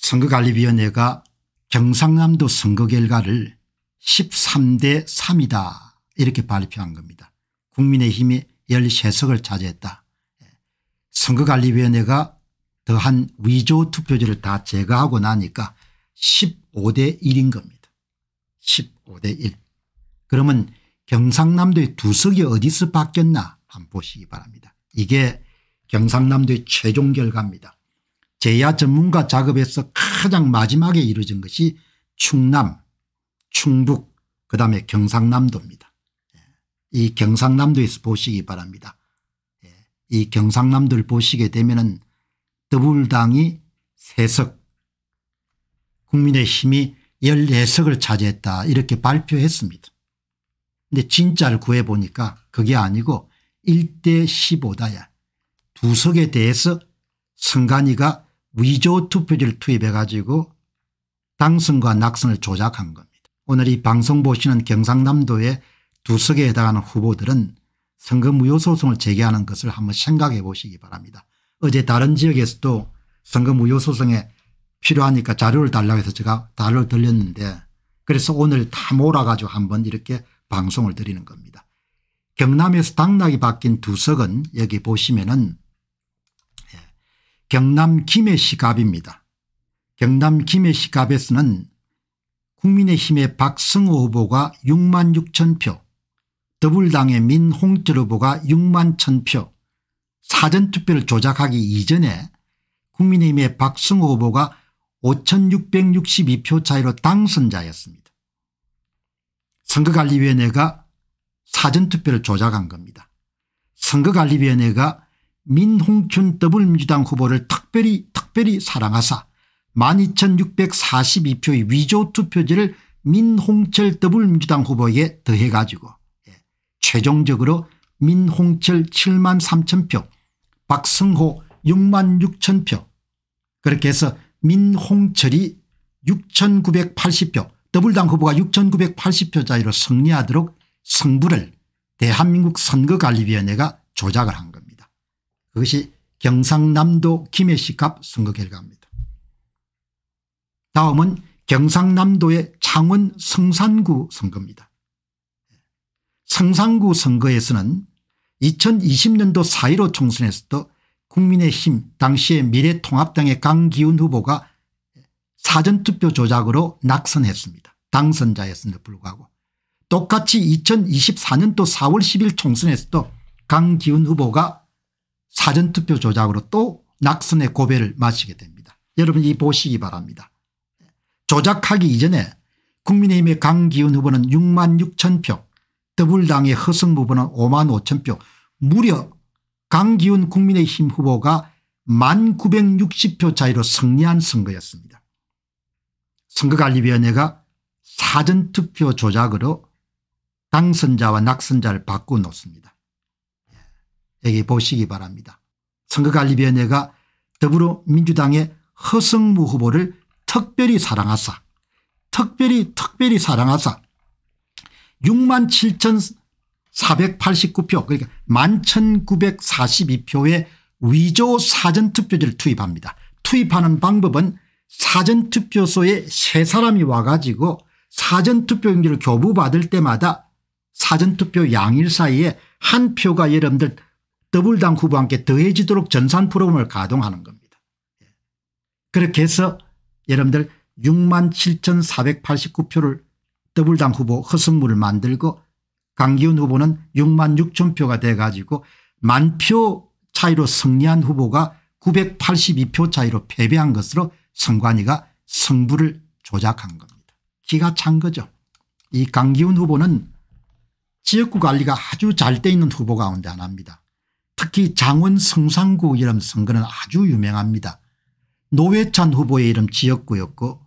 선거관리위원회가 경상남도 선거 결과를 13대 3이다 이렇게 발표한 겁니다. 국민의힘이 13석을 차지했다. 예. 선거관리위원회가 더한 위조 투표지를 다 제거하고 나니까 15대 1인 겁니다. 15대 1. 그러면 경상남도의 두 석이 어디서 바뀌었나 한번 보시기 바랍니다. 이게 경상남도의 최종 결과입니다. 제야 전문가 작업에서 가장 마지막에 이루어진 것이 충남 충북 그다음에 경상남도입니다. 예. 이 경상남도에서 보시기 바랍니다. 예. 이 경상남도를 보시게 되면 더불당이 세석 국민의힘이 14석을 차지했다 이렇게 발표했습니다. 근데 진짜를 구해보니까 그게 아니고 1대 15다야. 두 석에 대해서 선관위가 위조 투표지를 투입해 가지고 당선과 낙선을 조작한 겁니다. 오늘 이 방송 보시는 경상남도의 두석에 해당하는 후보들은 선거 무효 소송을 제기하는 것을 한번 생각해 보시기 바랍니다. 어제 다른 지역에서도 선거 무효 소송에 필요하니까 자료를 달라고 해서 제가 달을 를 들렸는데 그래서 오늘 다 몰아가지고 한번 이렇게 방송을 드리는 겁니다. 경남에서 당락이 바뀐 두석은 여기 보시면은 경남 김해시갑입니다. 경남 김해시갑에서는 국민의힘의 박승호 후보가 6만 6천 표, 더불당의 민홍철 후보가 6만 1천 표, 사전투표를 조작하기 이전에 국민의힘의 박승호 후보가 5662표 차이로 당선자였습니다. 선거관리위원회가 사전투표를 조작한 겁니다. 선거관리위원회가 민홍춘 더불어민주당 후보를 특별히 특별히 사랑하사 12,642표의 위조 투표지를 민홍철 더불어민주당 후보에 게 더해 가지고 예, 최종적으로 민홍철 7만 3천 표박승호 6만 6천 표 그렇게 해서 민홍철이 6,980표 더불당 후보가 6,980표 자리로 승리하도록 승부를 대한민국 선거관리위원회가 조작을 한 겁니다. 그것이 경상남도 김해시갑 선거 결과입니다. 다음은 경상남도의 창원 성산구 선거입니다. 성산구 선거에서는 2020년도 4.15 총선에서도 국민의힘 당시의 미래통합당의 강기훈 후보가 사전투표 조작으로 낙선했습니다. 당선자였음에도 불구하고 똑같이 2024년도 4월 10일 총선에서도 강기훈 후보가 사전투표 조작으로 또 낙선의 고배를 마시게 됩니다. 여러분 이 보시기 바랍니다. 조작하기 이전에 국민의힘의 강기훈 후보는 6만 6천 표 더불당의 허승 후보는 5만 5천 표 무려 강기훈 국민의힘 후보가 1만 960표 차이로 승리한 선거였습니다. 선거관리위원회가 사전투표 조작으로 당선자와 낙선자를 바꿔 놓습니다. 여기 보시기 바랍니다. 선거관리위원회가 더불어민주당의 허성무 후보를 특별히 사랑하사 특별히 특별히 사랑하사 6만 7,489표 그러니까 11,942표의 위조 사전투표지를 투입합니다. 투입하는 방법은 사전투표소에 세 사람이 와가지고 사전투표용지를 교부받을 때마다 사전투표 양일 사이에 한 표가 여러분들 더블당 후보와 함께 더해지도록 전산 프로그램을 가동하는 겁니다. 예. 그렇게 해서 여러분들 6만 7,489표를 더블당 후보 허승무를 만들고 강기훈 후보는 6만 6천 표가 돼가지고 만 표 차이로 승리한 후보가 982표 차이로 패배한 것으로 선관위가 승부를 조작한 겁니다. 기가 찬 거죠. 이 강기훈 후보는 지역구 관리가 아주 잘 돼 있는 후보 가운데 하나입니다. 특히 장원 성상구 이름 선거는 아주 유명합니다. 노회찬 후보의 이름 지역구였고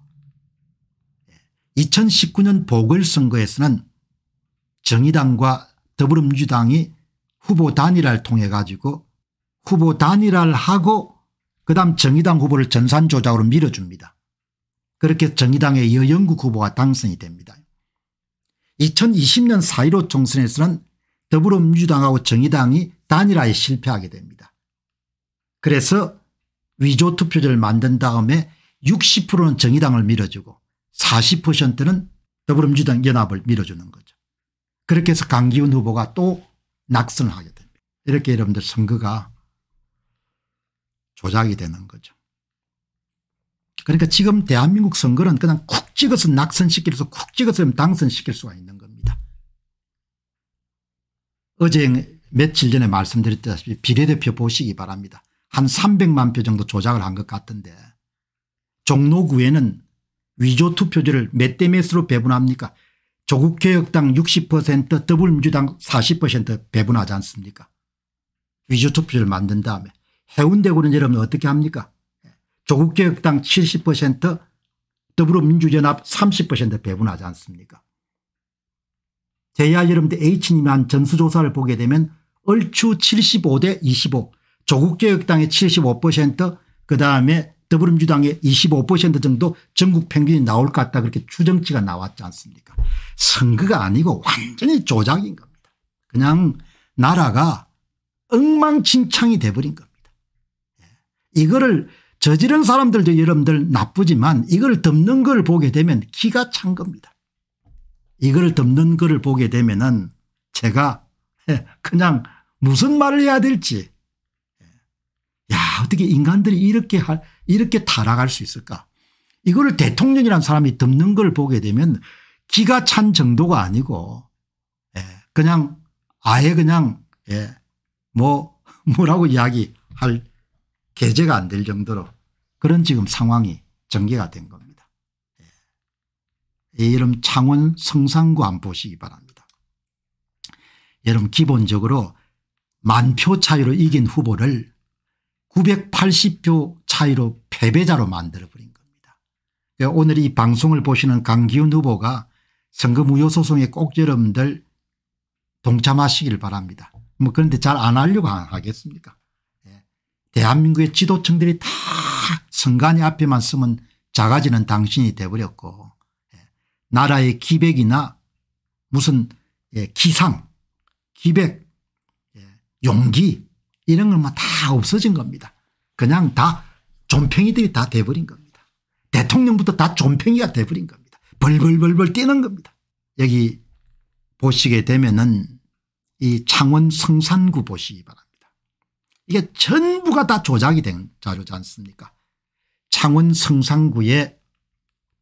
2019년 보궐선거에서는 정의당과 더불어민주당이 후보 단일화를 통해 가지고 후보 단일화를 하고 그다음 정의당 후보를 전산조작으로 밀어줍니다. 그렇게 정의당의 여영국 후보가 당선이 됩니다. 2020년 4.15 총선에서는 더불어민주당하고 정의당이 단일화에 실패하게 됩니다. 그래서 위조 투표제를 만든 다음에 60%는 정의당을 밀어주고 40%는 더불어민주당 연합을 밀어주는 거죠. 그렇게 해서 강기훈 후보가 또 낙선을 하게 됩니다. 이렇게 여러분들 선거가 조작이 되는 거죠. 그러니까 지금 대한민국 선거는 그냥 쿡 찍어서 낙선시켜서 쿡 찍어서 당선시킬 수가 있는 어제 며칠 전에 말씀드렸다시피 비례대표 보시기 바랍니다. 한 300만 표 정도 조작을 한 것 같은데 종로구에는 위조 투표지를 몇 대 몇으로 배분합니까 조국개혁당 60% 더불민주당 40% 배분하지 않습니까 위조 투표를 만든 다음에 해운대구는 여러분 어떻게 합니까 조국개혁당 70% 더불어민주연합 30% 배분하지 않습니까 제야 여러분들 H님이 한 전수조사를 보게 되면 얼추 75대 25 조국개혁당의 75%그 다음에 더불어민주당의 25% 정도 전국 평균이 나올 것 같다 그렇게 추정치가 나왔지 않습니까 선거가 아니고 완전히 조작인 겁니다. 그냥 나라가 엉망진창이 돼버린 겁니다. 예. 이거를 저지른 사람들도 여러분들 나쁘지만 이걸 덮는 걸 보게 되면 기가 찬 겁니다. 이걸 덮는 글을 보게 되면은 제가 예, 그냥 무슨 말을 해야 될지 예. 야 어떻게 인간들이 이렇게 할 이렇게 타락할 수 있을까 이거를 대통령이란 사람이 덮는 걸 보게 되면 기가 찬 정도가 아니고 예, 그냥 아예 그냥 예, 뭐 뭐라고 이야기할 계제가 안 될 정도로 그런 지금 상황이 전개가 된 겁니다. 이러분 창원 성산구 안 보시기 바랍니다. 여러분 기본적으로 만 표 차이로 이긴 후보를 980표 차이로 패배자로 만들어버린 겁니다. 예, 오늘 이 방송을 보시는 강기훈 후보가 선거 무효 소송에 꼭 여러분들 동참하시길 바랍니다. 뭐 그런데 잘 안 하려고 하겠습니까 예, 대한민국의 지도층들이 다 선관위 앞에만 쓰면 작아지는 당신이 돼버렸고 나라의 기백이나 무슨 예, 기상 기백 예, 용기 이런 것만 다 없어진 겁니다. 그냥 다존평이들이다 돼버린 겁니다. 대통령부터 다존평이가 돼버린 겁니다. 벌벌벌벌 뛰는 겁니다. 여기 보시게 되면은 이 창원 성산구 보시기 바랍니다. 이게 전부가 다 조작이 된 자료지 않습니까? 창원 성산구에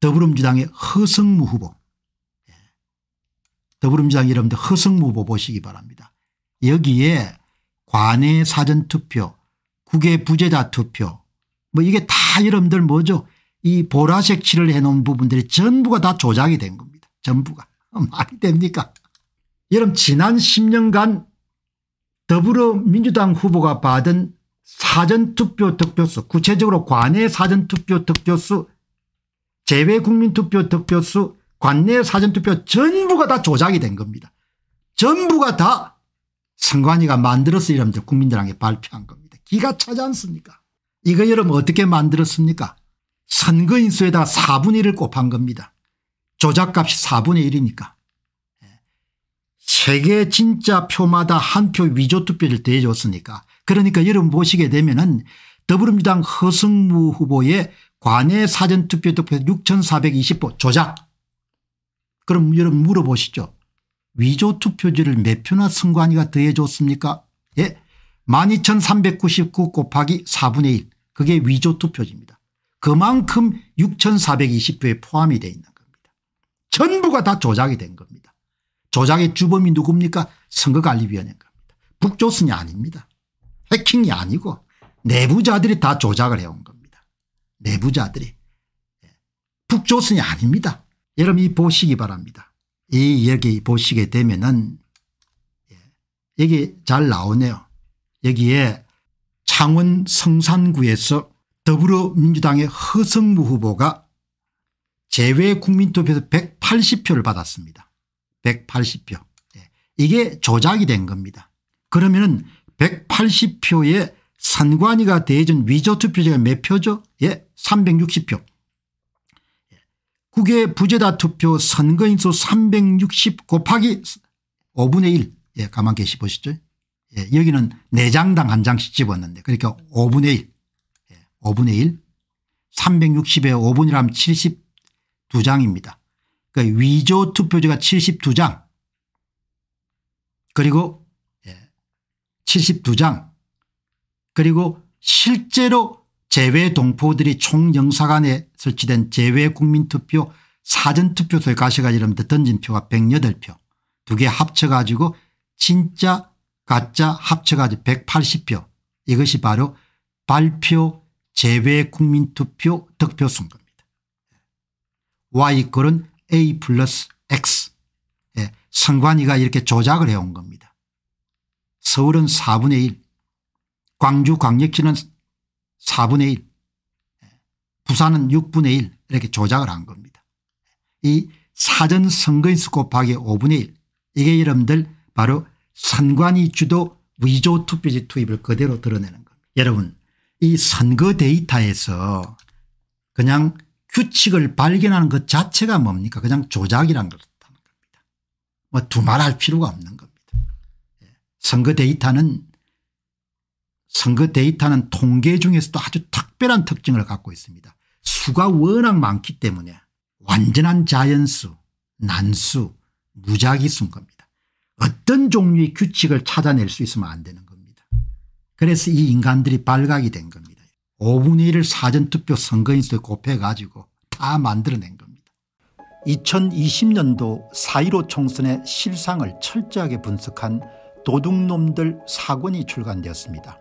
더불어민주당의 허성무 후보 예. 더불어민주당 여러분들 허성무 후보 보시기 바랍니다. 여기에 관내 사전투표 국외 부재자 투표 뭐 이게 다 여러분들 뭐죠 이 보라색 칠을 해놓은 부분들이 전부가 다 조작이 된 겁니다. 전부가 말이 됩니까 여러분 지난 10년간 더불어민주당 후보가 받은 사전투표 득표수 구체적으로 관내 사전투표 득표수 제외 국민투표 득표수 관내 사전투표 전부가 다 조작이 된 겁니다. 전부가 다 선관위가 만들어서 이러면들 국민들한테 발표한 겁니다. 기가 차지 않습니까 이거 여러분 어떻게 만들었습니까 선거인수에다 4분의 1을 곱한 겁니다. 조작값이 4분의 1이니까. 예. 세계 진짜 표마다 한 표 위조 투표를 대줬으니까 그러니까 여러분 보시게 되면 은 더불어민주당 허승무 후보의 관외 사전투표 득표 6420표 조작. 그럼 여러분 물어보시죠. 위조 투표지를 몇 표나 선관위가 더해줬습니까? 예. 12,399 곱하기 4분의 1 그게 위조 투표지입니다. 그만큼 6,420표에 포함이 되어 있는 겁니다. 전부가 다 조작이 된 겁니다. 조작의 주범이 누굽니까? 선거관리위원회인 겁니다. 북조선이 아닙니다. 해킹이 아니고 내부자들이 다 조작을 해온 겁니다. 내부자들이 예. 북조선이 아닙니다. 여러분 이 보시기 바랍니다. 이 여기 보시게 되면은 예. 여기 잘 나오네요. 여기에 창원 성산구에서 더불어민주당의 허성무 후보가 재외국민투표에서 180표를 받았습니다. 180표. 예. 이게 조작이 된 겁니다. 그러면 은 180표에 선관위가 대전 위조투표제가 몇 표죠? 예, 360표 국외 부재다 투표 선거인수 360 곱하기 5분의 1 예, 가만 계시 보시죠. 예, 여기는 4장당 한 장씩 집었는데 그러니까 5분의 1 예, 5분의 1 360에 5분이라면 72장입니다. 그러니까 위조 투표제가 72장 그리고 72장 예, 그리고 실제로 제외 동포들이 총영사관에 설치된 제외 국민투표 사전투표소에 가셔가 지 이러면 던진 표가 108표 두 개 합쳐가지고 진짜 가짜 합쳐가지고 180표 이것이 바로 발표 제외 국민투표 득표수인 겁니다. y 이은 a 플러스 x 예, 선관위가 이렇게 조작을 해온 겁니다. 서울은 4분의 1 광주 광역시는 4분의 1 부산은 6분의 1 이렇게 조작을 한 겁니다. 이 사전 선거인수 곱하기 5분의 1 이게 여러분들 바로 선관위 주도 위조 투표지 투입을 그대로 드러내는 겁니다. 여러분 이 선거 데이터에서 그냥 규칙을 발견하는 것 자체가 뭡니까 그냥 조작이란 그렇다는 겁니다. 뭐 두말할 필요가 없는 겁니다. 예. 선거 데이터는 선거 데이터는 통계 중에서도 아주 특별한 특징을 갖고 있습니다. 수가 워낙 많기 때문에 완전한 자연수 난수 무작위수인 겁니다. 어떤 종류의 규칙을 찾아낼 수 있으면 안 되는 겁니다. 그래서 이 인간들이 발각이 된 겁니다. 5분의 1을 사전투표 선거인수에 곱해가지고 다 만들어낸 겁니다. 2020년도 4.15 총선의 실상을 철저하게 분석한 도둑놈들 사건이 출간되었습니다.